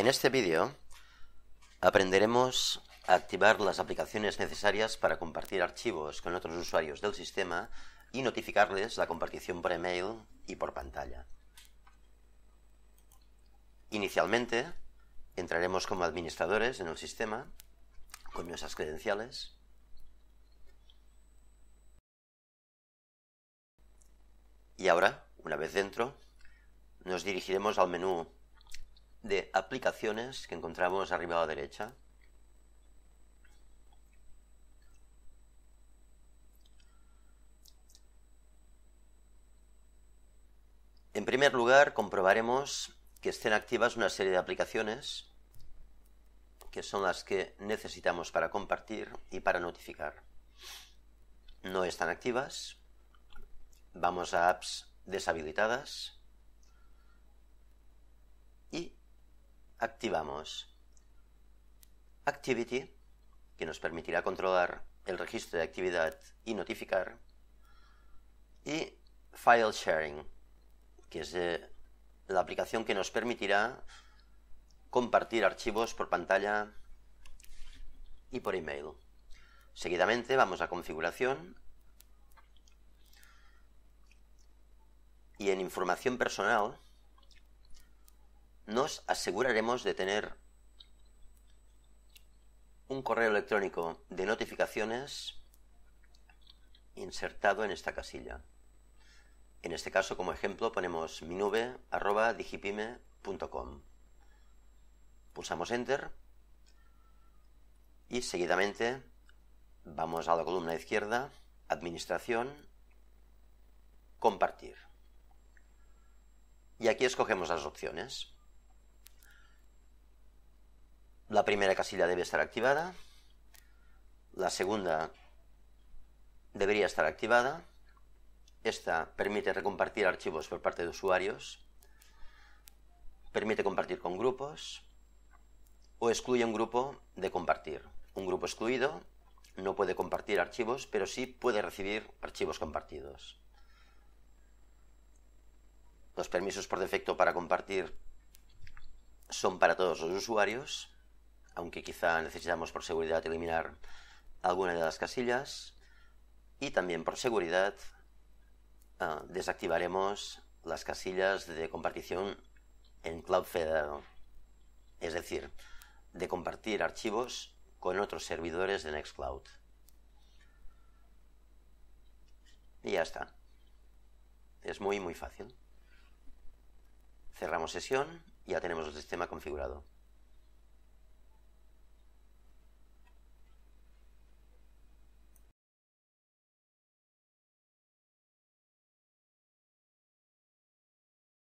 En este vídeo aprenderemos a activar las aplicaciones necesarias para compartir archivos con otros usuarios del sistema y notificarles la compartición por email y por pantalla. Inicialmente entraremos como administradores en el sistema con nuestras credenciales y ahora, una vez dentro, nos dirigiremos al menú de aplicaciones que encontramos arriba a la derecha. En primer lugar, comprobaremos que estén activas una serie de aplicaciones que son las que necesitamos para compartir y para notificar. No están activas. Vamos a apps deshabilitadas. activamos Activity, que nos permitirá controlar el registro de actividad y notificar, y File Sharing, que es la aplicación que nos permitirá compartir archivos por pantalla y por email. Seguidamente vamos a configuración y en información personal nos aseguraremos de tener un correo electrónico de notificaciones insertado en esta casilla. En este caso, como ejemplo, ponemos minube.digipime.com. Pulsamos Enter y seguidamente vamos a la columna izquierda, Administración, Compartir. Y aquí escogemos las opciones. La primera casilla debe estar activada. La segunda debería estar activada. Esta permite recompartir archivos por parte de usuarios. Permite compartir con grupos. O excluye un grupo de compartir. Un grupo excluido no puede compartir archivos, pero sí puede recibir archivos compartidos. Los permisos por defecto para compartir son para todos los usuarios aunque quizá necesitamos por seguridad eliminar alguna de las casillas. Y también por seguridad ah, desactivaremos las casillas de compartición en cloud federado, es decir, de compartir archivos con otros servidores de Nextcloud. Y ya está. Es muy, muy fácil. Cerramos sesión y ya tenemos el sistema configurado.